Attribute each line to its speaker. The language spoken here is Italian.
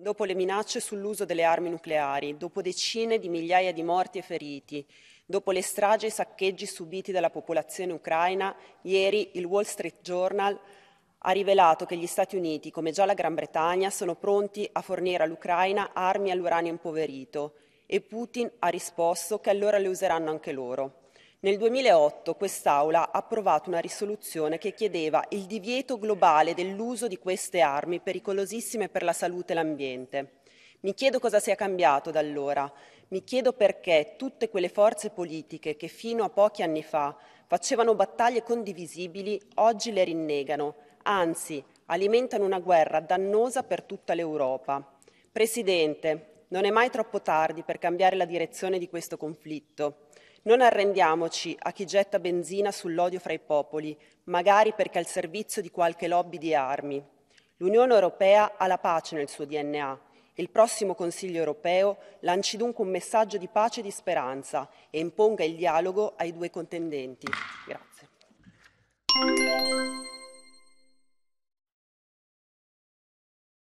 Speaker 1: Dopo le minacce sull'uso delle armi nucleari, dopo decine di migliaia di morti e feriti, dopo le stragi e i saccheggi subiti dalla popolazione ucraina, ieri il Wall Street Journal ha rivelato che gli Stati Uniti, come già la Gran Bretagna, sono pronti a fornire all'Ucraina armi all'uranio impoverito e Putin ha risposto che allora le useranno anche loro. Nel 2008 quest'Aula ha approvato una risoluzione che chiedeva il divieto globale dell'uso di queste armi pericolosissime per la salute e l'ambiente. Mi chiedo cosa sia cambiato da allora, mi chiedo perché tutte quelle forze politiche che fino a pochi anni fa facevano battaglie condivisibili oggi le rinnegano, anzi alimentano una guerra dannosa per tutta l'Europa. Presidente, non è mai troppo tardi per cambiare la direzione di questo conflitto. Non arrendiamoci a chi getta benzina sull'odio fra i popoli, magari perché al servizio di qualche lobby di armi. L'Unione Europea ha la pace nel suo DNA e il prossimo Consiglio Europeo lanci dunque un messaggio di pace e di speranza e imponga il dialogo ai due contendenti. Grazie.